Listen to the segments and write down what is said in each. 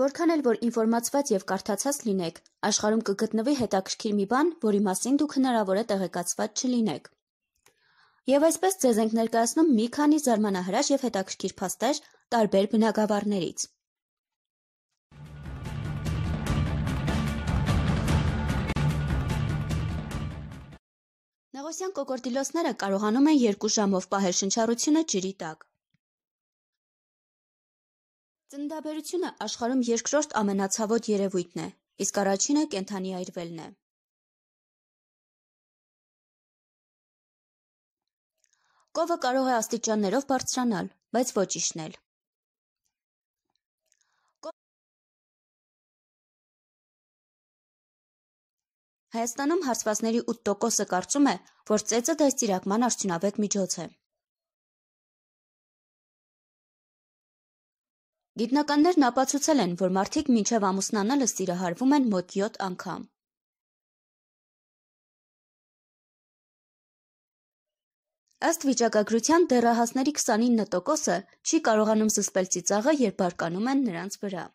Որքան էլ որ ինֆորմացված եւ կարդացած լինեք, աշխարհում կգտնվի հետաքրքիր մի բան, որի մասին դուք հնարավոր է տեղեկացված չլինեք։ Եվ այսպես ձեզ ենք ներկայացնում մի քանի զարմանահրաշ եւ հետաքրքիր փաստեր տարբեր բնագավառներից։ Նեղոսյան կոկորդիլոսները կարողանում են 2 ժամով պահել շնչառությունը ջրի տակ։ Ծննդաբերությունը աշխարհում երկրորդ ամենացավոտ երևույթն է, իսկ առաջինը կենդանի այրվելն է։ Կովը կարող է աստիճաններով բարձրանալ, բայց ոչ իջնել։ Հայաստանում հարցվածների 8%-ը կարծում է, որ ծեծը դաստիարակման արդյունավետ միջոց է։ Գիտնականներն ապացուցել են, որ մարդիկ մինչև ամուսնանալը սիրահարվում են մոտ 7 անգամ։ Ըստ վիճակագրության դեռահասների 29%-ը չի կարողանում զսպել ծիծաղը, երբ բարկանում են նրանց վրա։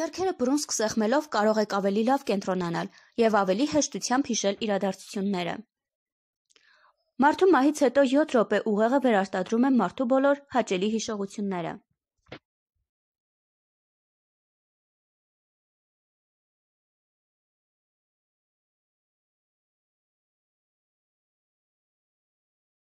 Ձերքերը բռուն սկսեղմելով կարող եք ավելի լավ կենտրոնանալ եւ ավելի հեշտությամբ հիշել իրադարձությունները։ Մարդու մահից հետո 7 րոպե ուղեղը վերարտադրում է մարդու բոլոր հաճելի հիշողությունները։